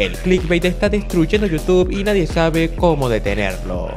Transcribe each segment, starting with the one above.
El clickbait está destruyendo YouTube y nadie sabe cómo detenerlo.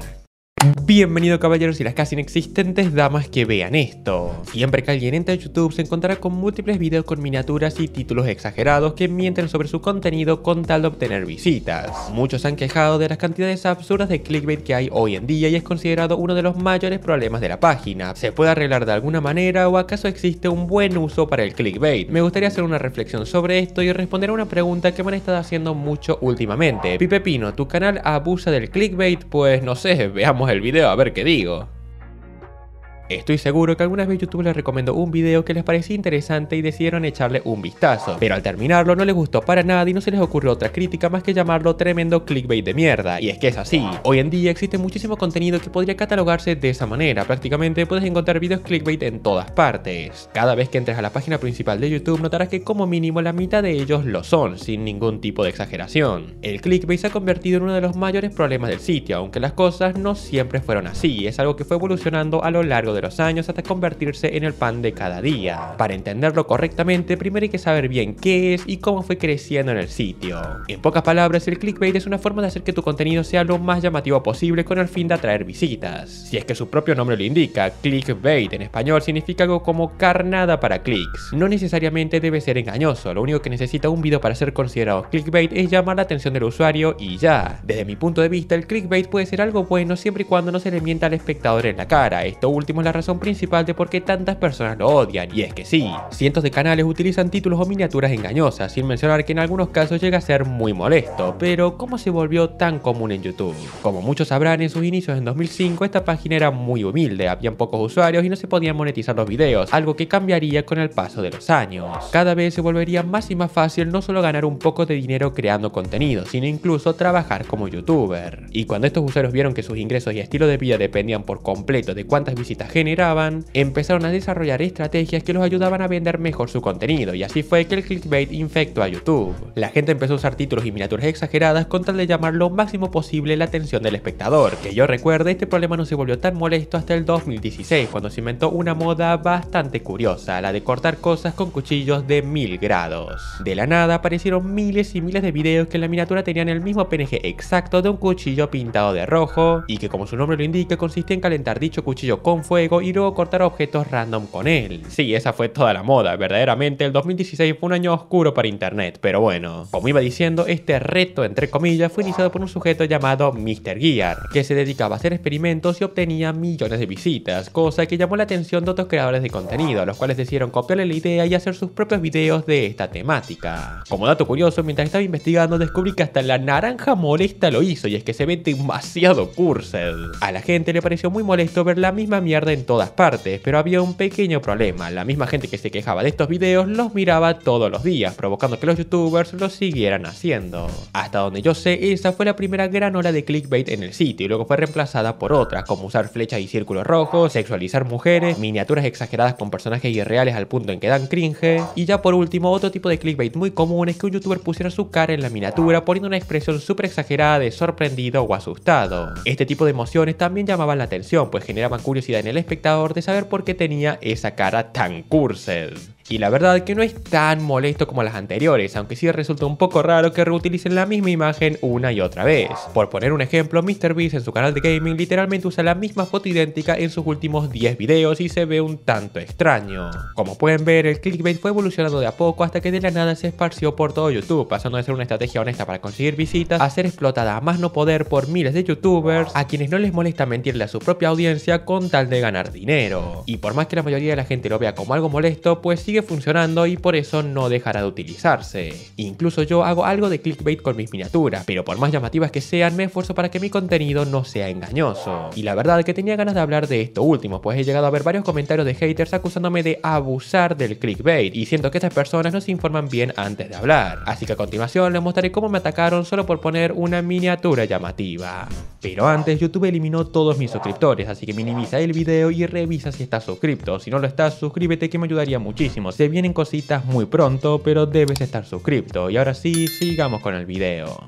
Bienvenido caballeros y las casi inexistentes damas que vean esto. Siempre que alguien entra en YouTube se encontrará con múltiples videos con miniaturas y títulos exagerados que mienten sobre su contenido con tal de obtener visitas. Muchos han quejado de las cantidades absurdas de clickbait que hay hoy en día y es considerado uno de los mayores problemas de la página. ¿Se puede arreglar de alguna manera o acaso existe un buen uso para el clickbait? Me gustaría hacer una reflexión sobre esto y responder a una pregunta que me han estado haciendo mucho últimamente. Pipe Pino, ¿tu canal abusa del clickbait? Pues no sé, veamos el video a ver qué digo. Estoy seguro que algunas veces YouTube les recomendó un video que les parecía interesante y decidieron echarle un vistazo, pero al terminarlo no les gustó para nada y no se les ocurrió otra crítica más que llamarlo tremendo clickbait de mierda, y es que es así. Hoy en día existe muchísimo contenido que podría catalogarse de esa manera, prácticamente puedes encontrar videos clickbait en todas partes. Cada vez que entres a la página principal de YouTube notarás que como mínimo la mitad de ellos lo son, sin ningún tipo de exageración. El clickbait se ha convertido en uno de los mayores problemas del sitio, aunque las cosas no siempre fueron así, es algo que fue evolucionando a lo largo de años hasta convertirse en el pan de cada día. Para entenderlo correctamente, primero hay que saber bien qué es y cómo fue creciendo en el sitio. En pocas palabras, el clickbait es una forma de hacer que tu contenido sea lo más llamativo posible con el fin de atraer visitas. Si es que su propio nombre lo indica, clickbait en español significa algo como carnada para clics. No necesariamente debe ser engañoso, lo único que necesita un video para ser considerado clickbait es llamar la atención del usuario y ya. Desde mi punto de vista, el clickbait puede ser algo bueno siempre y cuando no se le mienta al espectador en la cara. Esto último la razón principal de por qué tantas personas lo odian, y es que sí, cientos de canales utilizan títulos o miniaturas engañosas, sin mencionar que en algunos casos llega a ser muy molesto, pero ¿cómo se volvió tan común en YouTube? Como muchos sabrán, en sus inicios en 2005 esta página era muy humilde, habían pocos usuarios y no se podían monetizar los videos, algo que cambiaría con el paso de los años. Cada vez se volvería más y más fácil no solo ganar un poco de dinero creando contenido, sino incluso trabajar como youtuber. Y cuando estos usuarios vieron que sus ingresos y estilo de vida dependían por completo de cuántas visitas generaban, empezaron a desarrollar estrategias que los ayudaban a vender mejor su contenido, y así fue que el clickbait infectó a YouTube. La gente empezó a usar títulos y miniaturas exageradas con tal de llamar lo máximo posible la atención del espectador. Que yo recuerde, este problema no se volvió tan molesto hasta el 2016, cuando se inventó una moda bastante curiosa, la de cortar cosas con cuchillos de 1000 grados. De la nada aparecieron miles y miles de videos que en la miniatura tenían el mismo PNG exacto de un cuchillo pintado de rojo, y que como su nombre lo indica consiste en calentar dicho cuchillo con fuego y luego cortar objetos random con él. Sí, esa fue toda la moda, verdaderamente el 2016 fue un año oscuro para internet, pero bueno. Como iba diciendo, este reto entre comillas fue iniciado por un sujeto llamado Mr. Gear, que se dedicaba a hacer experimentos y obtenía millones de visitas, cosa que llamó la atención de otros creadores de contenido, los cuales decidieron copiarle la idea y hacer sus propios videos de esta temática. Como dato curioso, mientras estaba investigando descubrí que hasta la naranja molesta lo hizo y es que se ve demasiado cursed. A la gente le pareció muy molesto ver la misma mierda en todas partes, pero había un pequeño problema. La misma gente que se quejaba de estos videos los miraba todos los días, provocando que los youtubers los siguieran haciendo. Hasta donde yo sé, esa fue la primera gran ola de clickbait en el sitio y luego fue reemplazada por otras, como usar flechas y círculos rojos, sexualizar mujeres, miniaturas exageradas con personajes irreales al punto en que dan cringe, y ya por último, otro tipo de clickbait muy común es que un youtuber pusiera su cara en la miniatura poniendo una expresión súper exagerada de sorprendido o asustado. Este tipo de emociones también llamaban la atención, pues generaban curiosidad en el espectador de saber por qué tenía esa cara tan cursed. Y la verdad que no es tan molesto como las anteriores, aunque sí resulta un poco raro que reutilicen la misma imagen una y otra vez. Por poner un ejemplo, MrBeast en su canal de gaming literalmente usa la misma foto idéntica en sus últimos 10 videos y se ve un tanto extraño. Como pueden ver, el clickbait fue evolucionando de a poco hasta que de la nada se esparció por todo YouTube, pasando de ser una estrategia honesta para conseguir visitas a ser explotada a más no poder por miles de youtubers a quienes no les molesta mentirle a su propia audiencia con tal de ganar dinero. Y por más que la mayoría de la gente lo vea como algo molesto, pues sí sigue funcionando y por eso no dejará de utilizarse. Incluso yo hago algo de clickbait con mis miniaturas, pero por más llamativas que sean, me esfuerzo para que mi contenido no sea engañoso. Y la verdad que tenía ganas de hablar de esto último, pues he llegado a ver varios comentarios de haters acusándome de abusar del clickbait, y siento que estas personas no se informan bien antes de hablar. Así que a continuación les mostraré cómo me atacaron solo por poner una miniatura llamativa. Pero antes YouTube eliminó todos mis suscriptores, así que minimiza el video y revisa si estás suscrito. Si no lo estás, suscríbete que me ayudaría muchísimo. Se vienen cositas muy pronto, pero debes estar suscrito. Y ahora sí, sigamos con el video.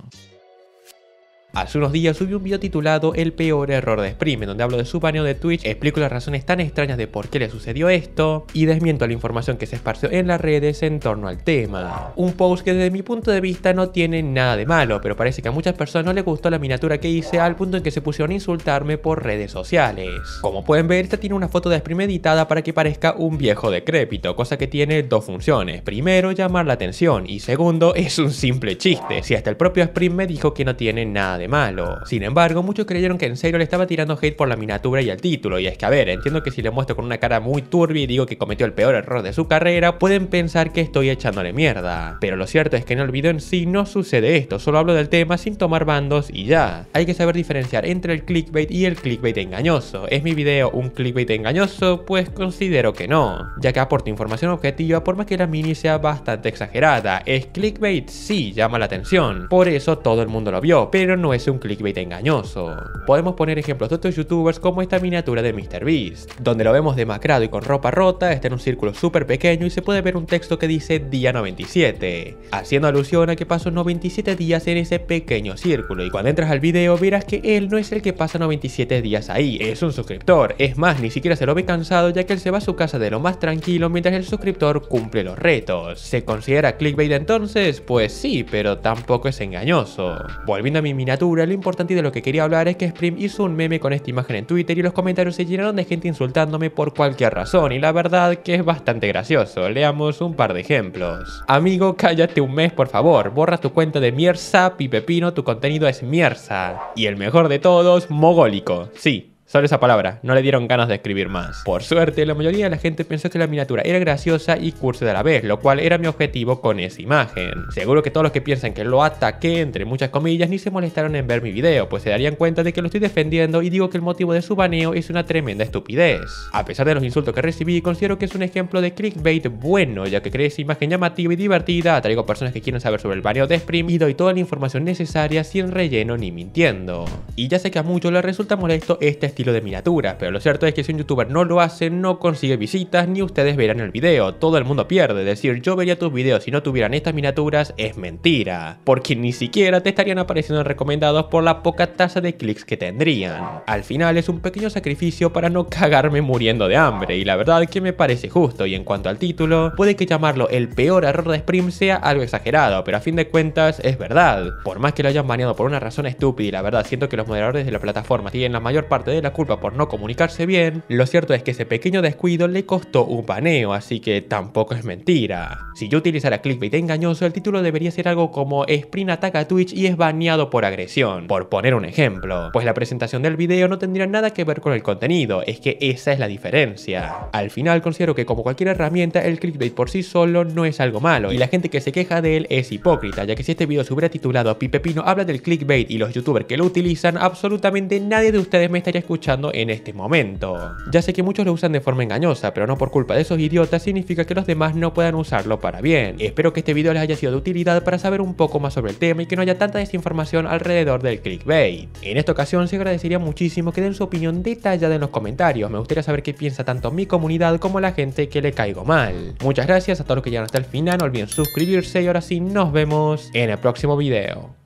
Hace unos días subí un video titulado El peor error de Sprint, donde hablo de su paneo de Twitch, explico las razones tan extrañas de por qué le sucedió esto y desmiento la información que se esparció en las redes en torno al tema. Un post que desde mi punto de vista no tiene nada de malo, pero parece que a muchas personas no les gustó la miniatura que hice al punto en que se pusieron a insultarme por redes sociales. Como pueden ver, esta tiene una foto de Sprint editada para que parezca un viejo decrépito, cosa que tiene dos funciones. Primero, llamar la atención y segundo, es un simple chiste, si hasta el propio Sprint me dijo que no tiene nada de malo. Sin embargo, muchos creyeron que en serio le estaba tirando hate por la miniatura y el título, y es que a ver, entiendo que si le muestro con una cara muy turbia y digo que cometió el peor error de su carrera, pueden pensar que estoy echándole mierda. Pero lo cierto es que en el video en sí no sucede esto, solo hablo del tema sin tomar bandos y ya. Hay que saber diferenciar entre el clickbait y el clickbait engañoso. ¿Es mi video un clickbait engañoso? Pues considero que no, ya que aporta información objetiva por más que la mini sea bastante exagerada. ¿Es clickbait? Sí, llama la atención. Por eso todo el mundo lo vio, pero no es un clickbait engañoso. Podemos poner ejemplos de otros youtubers como esta miniatura de MrBeast, donde lo vemos demacrado y con ropa rota, está en un círculo súper pequeño y se puede ver un texto que dice día 97, haciendo alusión a que pasó 97 días en ese pequeño círculo y cuando entras al video verás que él no es el que pasa 97 días ahí, es un suscriptor, es más, ni siquiera se lo ve cansado ya que él se va a su casa de lo más tranquilo mientras el suscriptor cumple los retos. ¿Se considera clickbait entonces? Pues sí, pero tampoco es engañoso. Volviendo a mi miniatura, lo importante de lo que quería hablar es que Spring hizo un meme con esta imagen en Twitter y los comentarios se llenaron de gente insultándome por cualquier razón y la verdad que es bastante gracioso. Leamos un par de ejemplos. Amigo, cállate un mes por favor, borra tu cuenta de Mierza, Pipepino, tu contenido es Mierza. Y el mejor de todos, Mogólico. Sí, Solo esa palabra, no le dieron ganas de escribir más. Por suerte, la mayoría de la gente pensó que la miniatura era graciosa y cursi a la vez, lo cual era mi objetivo con esa imagen. Seguro que todos los que piensan que lo ataqué, entre muchas comillas, ni se molestaron en ver mi video, pues se darían cuenta de que lo estoy defendiendo y digo que el motivo de su baneo es una tremenda estupidez. A pesar de los insultos que recibí, considero que es un ejemplo de clickbait bueno, ya que creé esa imagen llamativa y divertida, atraigo personas que quieren saber sobre el baneo de Spring y doy toda la información necesaria sin relleno ni mintiendo. Y ya sé que a muchos les resulta molesto este estilo de miniaturas, pero lo cierto es que si un youtuber no lo hace, no consigue visitas ni ustedes verán el video. Todo el mundo pierde. Decir yo vería tus videos si no tuvieran estas miniaturas es mentira, porque ni siquiera te estarían apareciendo recomendados por la poca tasa de clics que tendrían. Al final es un pequeño sacrificio para no cagarme muriendo de hambre, y la verdad que me parece justo. Y en cuanto al título, puede que llamarlo el peor error de Sprim sea algo exagerado, pero a fin de cuentas es verdad. Por más que lo hayan baneado por una razón estúpida y la verdad siento que los moderadores de la plataforma siguen la mayor parte de la culpa por no comunicarse bien, lo cierto es que ese pequeño descuido le costó un paneo, así que tampoco es mentira. Si yo utilizara clickbait engañoso, el título debería ser algo como Sprint ataca a Twitch y es baneado por agresión, por poner un ejemplo, pues la presentación del video no tendría nada que ver con el contenido, es que esa es la diferencia. Al final considero que como cualquier herramienta, el clickbait por sí solo no es algo malo, y la gente que se queja de él es hipócrita, ya que si este video se hubiera titulado Pipepino habla del clickbait y los youtubers que lo utilizan, absolutamente nadie de ustedes me estaría escuchando escuchando en este momento. Ya sé que muchos lo usan de forma engañosa, pero no por culpa de esos idiotas significa que los demás no puedan usarlo para bien. Espero que este video les haya sido de utilidad para saber un poco más sobre el tema y que no haya tanta desinformación alrededor del clickbait. En esta ocasión se agradecería muchísimo que den su opinión detallada en los comentarios, me gustaría saber qué piensa tanto mi comunidad como la gente que le caigo mal. Muchas gracias a todos los que llegaron hasta el final, no olviden suscribirse y ahora sí nos vemos en el próximo video.